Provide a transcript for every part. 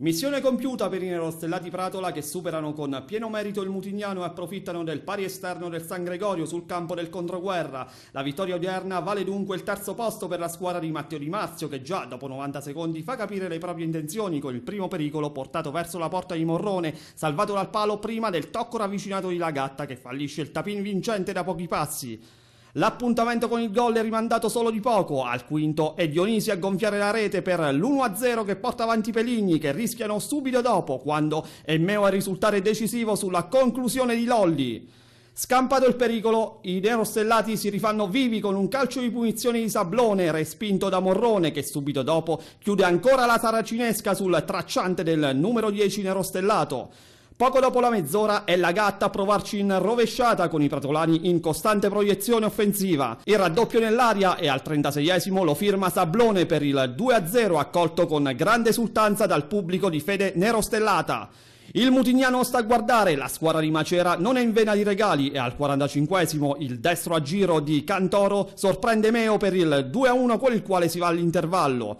Missione compiuta per i nerostellati Pratola che superano con pieno merito il Mutignano e approfittano del pari esterno del San Gregorio sul campo del controguerra. La vittoria odierna vale dunque il terzo posto per la squadra di Matteo Di Marzio che già dopo 90 secondi fa capire le proprie intenzioni con il primo pericolo portato verso la porta di Morrone, salvato dal palo prima del tocco ravvicinato di Lagatta che fallisce il tapin vincente da pochi passi. L'appuntamento con il gol è rimandato solo di poco, al quinto è Dionisi a gonfiare la rete per l'1-0 che porta avanti Peligni che rischiano subito dopo quando è Meo a risultare decisivo sulla conclusione di Lolli. Scampato il pericolo, i nerostellati si rifanno vivi con un calcio di punizione di Sablone, respinto da Morrone, che subito dopo chiude ancora la saracinesca sul tracciante del numero 10 nerostellato. Poco dopo la mezz'ora è la gatta a provarci in rovesciata con i pratolani in costante proiezione offensiva. Il raddoppio nell'aria e al 36esimo lo firma Sablone per il 2-0 accolto con grande esultanza dal pubblico di fede nerostellata. Il Mutignano sta a guardare, la squadra di Macera non è in vena di regali e al 45esimo il destro a giro di Cantoro sorprende Meo per il 2-1 con il quale si va all'intervallo.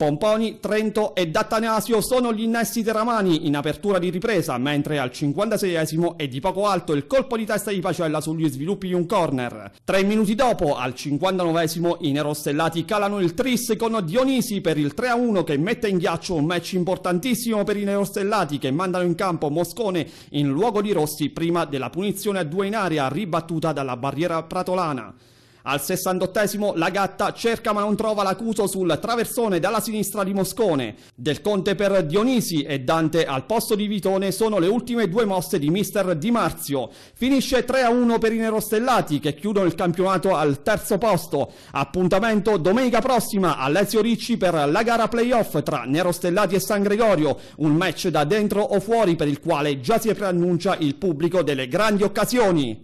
Pomponi, Trento e D'Attanasio sono gli innesti teramani in apertura di ripresa, mentre al 56esimo è di poco alto il colpo di testa di Pacella sugli sviluppi di un corner. Tre minuti dopo, al 59esimo, i nerostellati calano il tris con Dionisi per il 3-1 che mette in ghiaccio un match importantissimo per i nerostellati che mandano in campo Moscone in luogo di Rossi prima della punizione a due in aria ribattuta dalla barriera pratolana. Al 68 la gatta cerca ma non trova l'acuto sul traversone dalla sinistra di Moscone. Del Conte per Dionisi e Dante al posto di Vitone sono le ultime due mosse di mister Di Marzio. Finisce 3-1 per i nerostellati che chiudono il campionato al terzo posto. Appuntamento domenica prossima a Lezio Ricci per la gara playoff tra nerostellati e San Gregorio. Un match da dentro o fuori per il quale già si preannuncia il pubblico delle grandi occasioni.